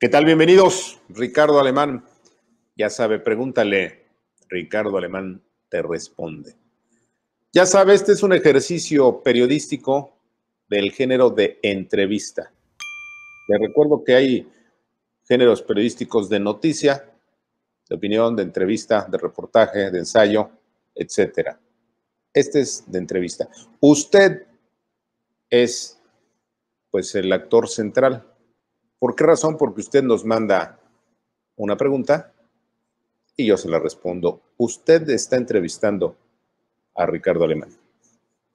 ¿Qué tal? Bienvenidos. Ricardo Alemán, ya sabe, pregúntale. Ricardo Alemán te responde. Ya sabe, este es un ejercicio periodístico del género de entrevista. Le recuerdo que hay géneros periodísticos de noticia, de opinión, de entrevista, de reportaje, de ensayo, etcétera. Este es de entrevista. Usted es pues el actor central. ¿Por qué razón? Porque usted nos manda una pregunta y yo se la respondo. Usted está entrevistando a Ricardo Alemán.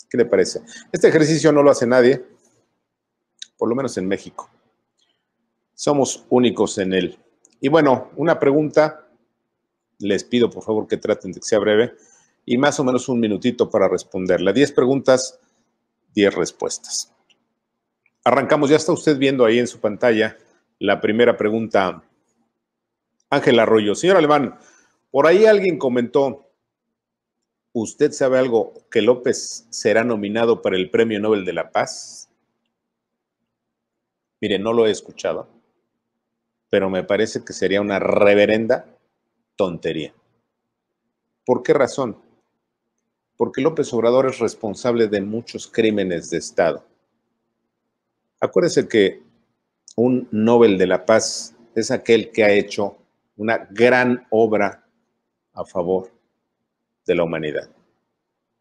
¿Qué le parece? Este ejercicio no lo hace nadie, por lo menos en México. Somos únicos en él. Y bueno, una pregunta, les pido por favor que traten de que sea breve y más o menos un minutito para responderla. Diez preguntas 10 respuestas. Arrancamos, ya está usted viendo ahí en su pantalla la primera pregunta. Ángel Arroyo, señor Alemán, por ahí alguien comentó, ¿usted sabe algo que López será nominado para el Premio Nobel de la Paz? Mire, no lo he escuchado, pero me parece que sería una reverenda tontería. ¿Por qué razón? porque López Obrador es responsable de muchos crímenes de Estado. Acuérdese que un Nobel de la Paz es aquel que ha hecho una gran obra a favor de la humanidad.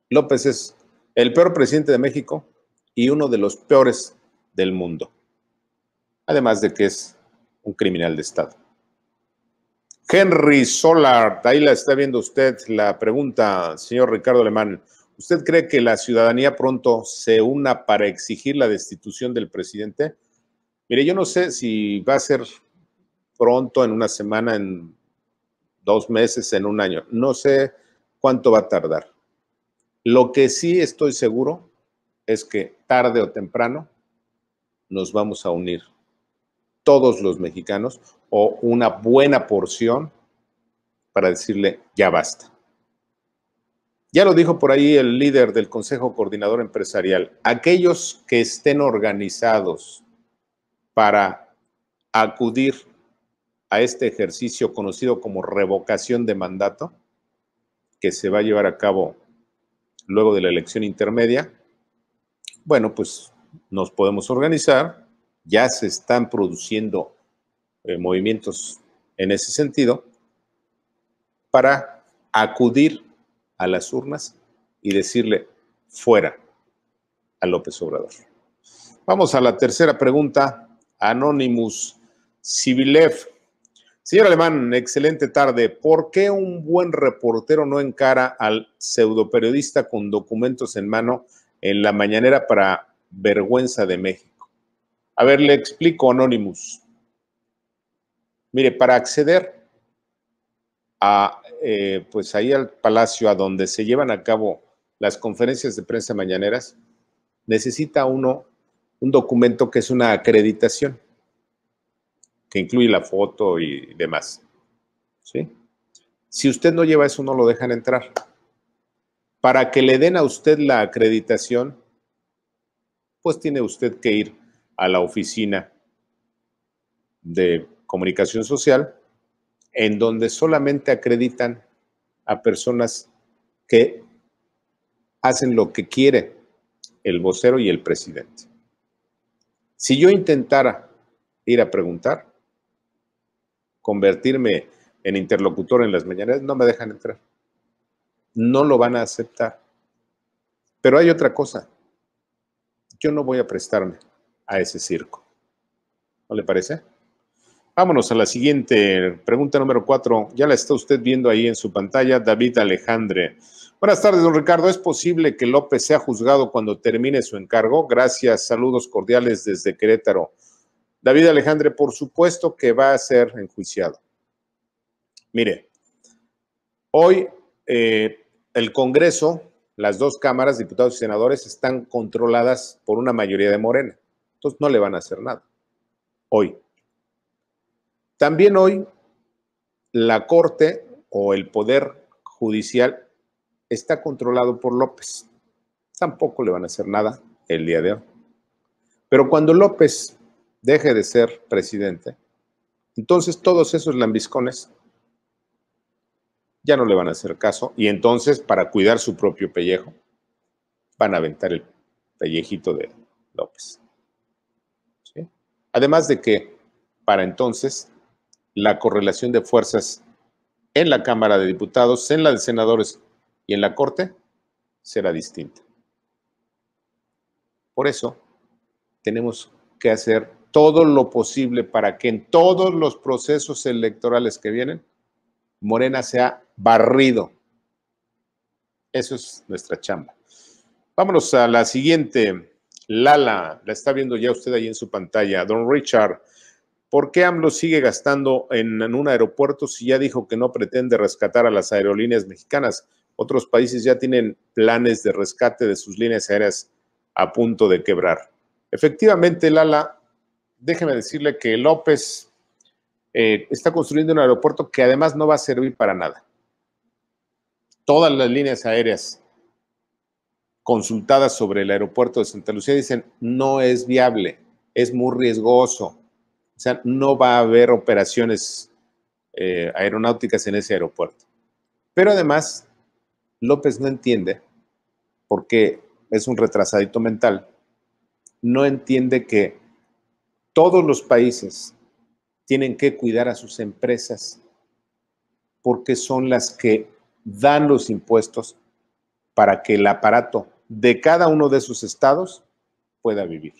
López es el peor presidente de México y uno de los peores del mundo, además de que es un criminal de Estado. Henry Solar, ahí la está viendo usted la pregunta, señor Ricardo Alemán. ¿Usted cree que la ciudadanía pronto se una para exigir la destitución del presidente? Mire, yo no sé si va a ser pronto, en una semana, en dos meses, en un año. No sé cuánto va a tardar. Lo que sí estoy seguro es que tarde o temprano nos vamos a unir todos los mexicanos o una buena porción para decirle ya basta. Ya lo dijo por ahí el líder del Consejo Coordinador Empresarial, aquellos que estén organizados para acudir a este ejercicio conocido como revocación de mandato, que se va a llevar a cabo luego de la elección intermedia, bueno, pues nos podemos organizar ya se están produciendo eh, movimientos en ese sentido para acudir a las urnas y decirle fuera a López Obrador. Vamos a la tercera pregunta. Anonymous Civilev, Señor Alemán, excelente tarde. ¿Por qué un buen reportero no encara al pseudoperiodista con documentos en mano en la mañanera para vergüenza de México? A ver, le explico, Anonymous. Mire, para acceder a, eh, pues ahí al palacio a donde se llevan a cabo las conferencias de prensa mañaneras, necesita uno un documento que es una acreditación, que incluye la foto y demás. ¿Sí? Si usted no lleva eso, no lo dejan entrar. Para que le den a usted la acreditación, pues tiene usted que ir a la oficina de comunicación social, en donde solamente acreditan a personas que hacen lo que quiere el vocero y el presidente. Si yo intentara ir a preguntar, convertirme en interlocutor en las mañanas, no me dejan entrar. No lo van a aceptar. Pero hay otra cosa. Yo no voy a prestarme a ese circo. ¿No le parece? Vámonos a la siguiente pregunta número cuatro. Ya la está usted viendo ahí en su pantalla, David Alejandre. Buenas tardes, don Ricardo. ¿Es posible que López sea juzgado cuando termine su encargo? Gracias, saludos cordiales desde Querétaro. David Alejandre, por supuesto que va a ser enjuiciado. Mire, hoy eh, el Congreso, las dos cámaras, diputados y senadores, están controladas por una mayoría de Morena. Entonces no le van a hacer nada. Hoy. También hoy la Corte o el Poder Judicial está controlado por López. Tampoco le van a hacer nada el día de hoy. Pero cuando López deje de ser presidente, entonces todos esos lambiscones ya no le van a hacer caso y entonces para cuidar su propio pellejo van a aventar el pellejito de López. Además de que, para entonces, la correlación de fuerzas en la Cámara de Diputados, en la de Senadores y en la Corte será distinta. Por eso, tenemos que hacer todo lo posible para que en todos los procesos electorales que vienen, Morena sea barrido. Eso es nuestra chamba. Vámonos a la siguiente Lala, la está viendo ya usted ahí en su pantalla. Don Richard, ¿por qué AMLO sigue gastando en, un aeropuerto si ya dijo que no pretende rescatar a las aerolíneas mexicanas? Otros países ya tienen planes de rescate de sus líneas aéreas a punto de quebrar. Efectivamente, Lala, déjeme decirle que López eh, está construyendo un aeropuerto que además no va a servir para nada. Todas las líneas aéreas consultadas sobre el aeropuerto de Santa Lucía dicen, no es viable, es muy riesgoso. O sea, no va a haber operaciones eh, aeronáuticas en ese aeropuerto. Pero además, López no entiende, porque es un retrasadito mental, no entiende que todos los países tienen que cuidar a sus empresas porque son las que dan los impuestos para que el aparato de cada uno de sus estados pueda vivir.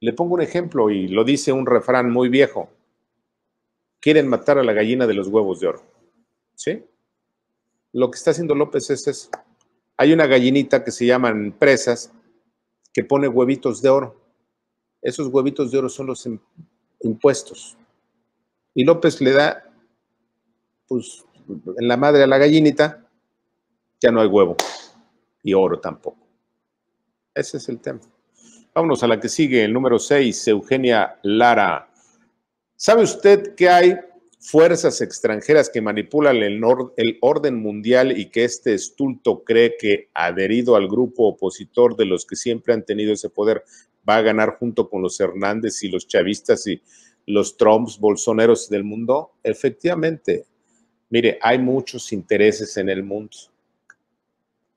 Le pongo un ejemplo y lo dice un refrán muy viejo. Quieren matar a la gallina de los huevos de oro. Lo que está haciendo López es, es hay una gallinita que se llaman empresas que pone huevitos de oro. Esos huevitos de oro son los impuestos. Y López le da, pues, en la madre a la gallinita, ya no hay huevo y oro tampoco. Ese es el tema. Vámonos a la que sigue, el número 6, Eugenia Lara. ¿Sabe usted que hay fuerzas extranjeras que manipulan el, el, orden mundial y que este estulto cree que, adherido al grupo opositor de los que siempre han tenido ese poder, va a ganar junto con los Hernández y los chavistas y los Trumps, bolsoneros del mundo? Efectivamente, mire, hay muchos intereses en el mundo.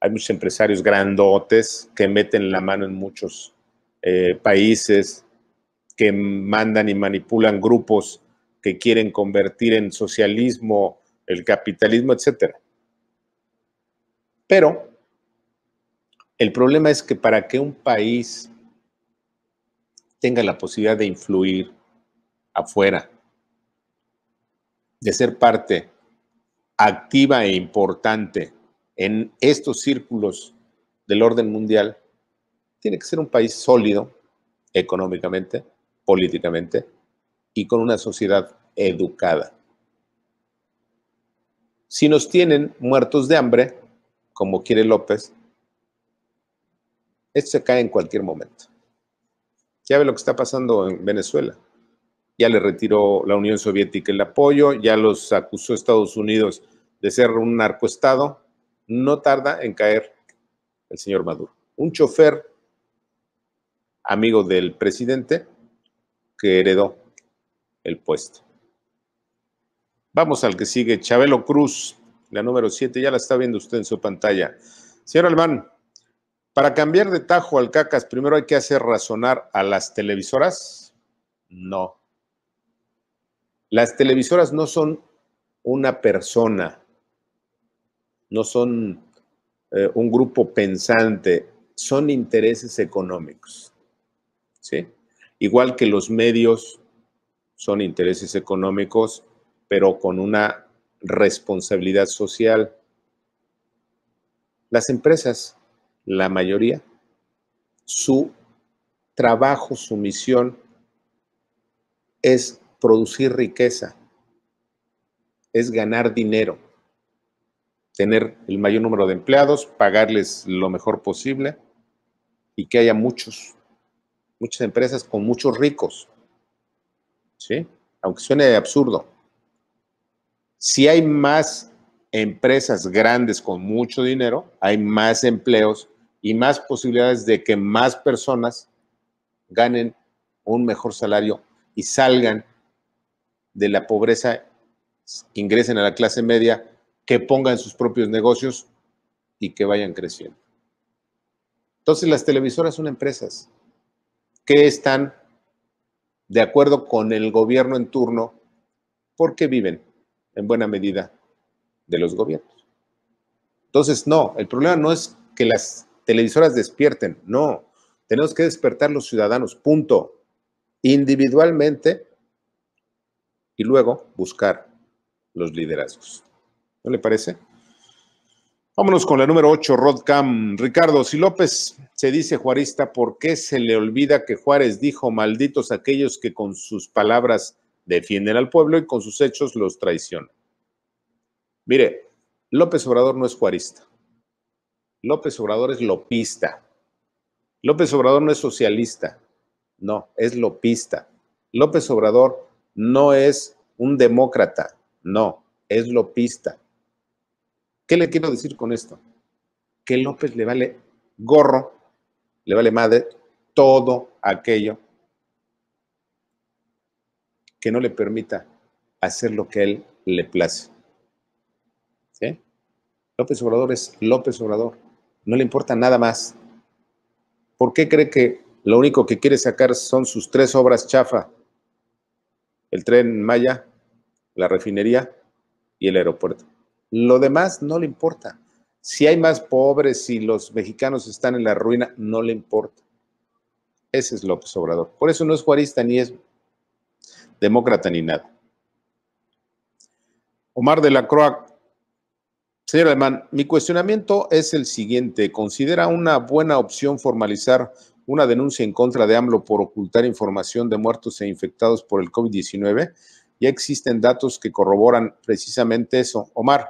Hay muchos empresarios grandotes que meten la mano en muchos eh, países, que mandan y manipulan grupos que quieren convertir en socialismo el capitalismo, etcétera. Pero el problema es que para que un país tenga la posibilidad de influir afuera, de ser parte activa e importante en estos círculos del orden mundial, tiene que ser un país sólido económicamente, políticamente y con una sociedad educada. Si nos tienen muertos de hambre, como quiere López, esto se cae en cualquier momento. Ya ve lo que está pasando en Venezuela. Ya le retiró la Unión Soviética el apoyo, ya los acusó Estados Unidos de ser un narcoestado, no tarda en caer el señor Maduro. Un chofer amigo del presidente que heredó el puesto. Vamos al que sigue, Chabelo Cruz, la número 7, ya la está viendo usted en su pantalla. Señor Albán, para cambiar de tajo al cacas, primero hay que hacer razonar a las televisoras. No. Las televisoras no son una persona, no son eh, un grupo pensante, son intereses económicos. ¿sí? Igual que los medios son intereses económicos, pero con una responsabilidad social. Las empresas, la mayoría, su trabajo, su misión es producir riqueza, es ganar dinero tener el mayor número de empleados, pagarles lo mejor posible y que haya muchos, muchas empresas con muchos ricos. ¿Sí? Aunque suene absurdo. Si hay más empresas grandes con mucho dinero, hay más empleos y más posibilidades de que más personas ganen un mejor salario y salgan de la pobreza, ingresen a la clase media que pongan sus propios negocios y que vayan creciendo. Entonces las televisoras son empresas que están de acuerdo con el gobierno en turno porque viven en buena medida de los gobiernos. Entonces, no, el problema no es que las televisoras despierten, no, tenemos que despertar los ciudadanos, punto, individualmente y luego buscar los liderazgos. ¿No le parece? Vámonos con la número 8, Cam. Ricardo, si López se dice juarista, ¿por qué se le olvida que Juárez dijo, malditos aquellos que con sus palabras defienden al pueblo y con sus hechos los traicionan? Mire, López Obrador no es juarista. López Obrador es lopista. López Obrador no es socialista. No, es lopista. López Obrador no es un demócrata. No, es lopista. ¿Qué le quiero decir con esto? Que López le vale gorro, le vale madre todo aquello que no le permita hacer lo que a él le place. ¿Sí? López Obrador es López Obrador. No le importa nada más. ¿Por qué cree que lo único que quiere sacar son sus tres obras chafa? El tren Maya, la refinería y el aeropuerto. Lo demás no le importa. Si hay más pobres, si los mexicanos están en la ruina, no le importa. Ese es López Obrador. Por eso no es juarista ni es demócrata ni nada. Omar de la Croix, Señor Alemán, mi cuestionamiento es el siguiente. ¿Considera una buena opción formalizar una denuncia en contra de AMLO por ocultar información de muertos e infectados por el COVID-19? Ya existen datos que corroboran precisamente eso. Omar,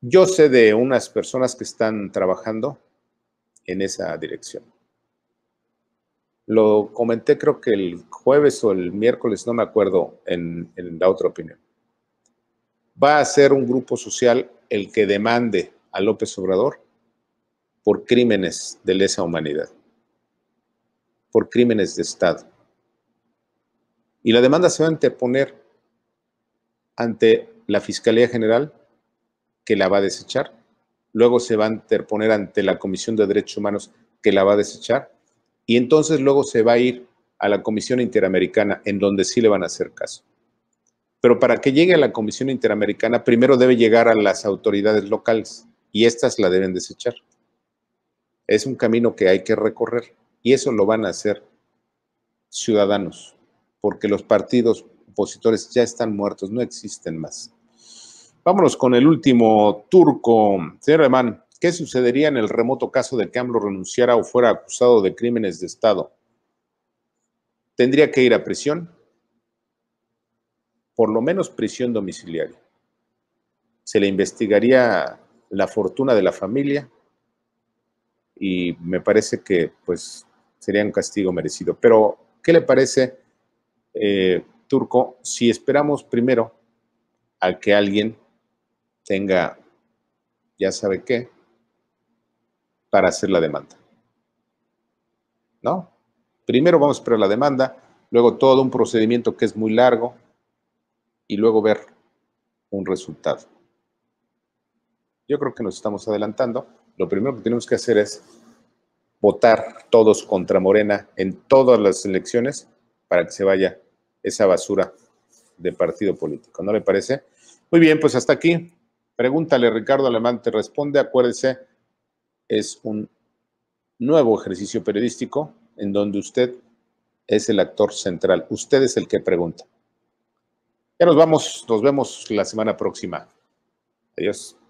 yo sé de unas personas que están trabajando en esa dirección. Lo comenté creo que el jueves o el miércoles, no me acuerdo, en, la otra opinión. Va a ser un grupo social el que demande a López Obrador por crímenes de lesa humanidad, por crímenes de Estado. Y la demanda se va a interponer ante la Fiscalía General que la va a desechar, luego se va a interponer ante la Comisión de Derechos Humanos que la va a desechar, y entonces luego se va a ir a la Comisión Interamericana, en donde sí le van a hacer caso. Pero para que llegue a la Comisión Interamericana, primero debe llegar a las autoridades locales y estas la deben desechar. Es un camino que hay que recorrer y eso lo van a hacer ciudadanos, porque los partidos opositores ya están muertos, no existen más. Vámonos con el último turco. Señor Alemán, ¿qué sucedería en el remoto caso de que AMLO renunciara o fuera acusado de crímenes de Estado? ¿Tendría que ir a prisión? Por lo menos prisión domiciliaria. ¿Se le investigaría la fortuna de la familia? Y me parece que pues sería un castigo merecido. Pero, ¿qué le parece, eh, Turco, si esperamos primero a que alguien tenga, ya sabe qué, para hacer la demanda. ¿No? Primero vamos a esperar la demanda, luego todo un procedimiento que es muy largo y luego ver un resultado. Yo creo que nos estamos adelantando. Lo primero que tenemos que hacer es votar todos contra Morena en todas las elecciones para que se vaya esa basura de partido político. ¿No le parece? Muy bien, pues hasta aquí Pregúntale, Ricardo Alemán te responde. Acuérdese, es un nuevo ejercicio periodístico en donde usted es el actor central. Usted es el que pregunta. Ya nos vamos, nos vemos la semana próxima. Adiós.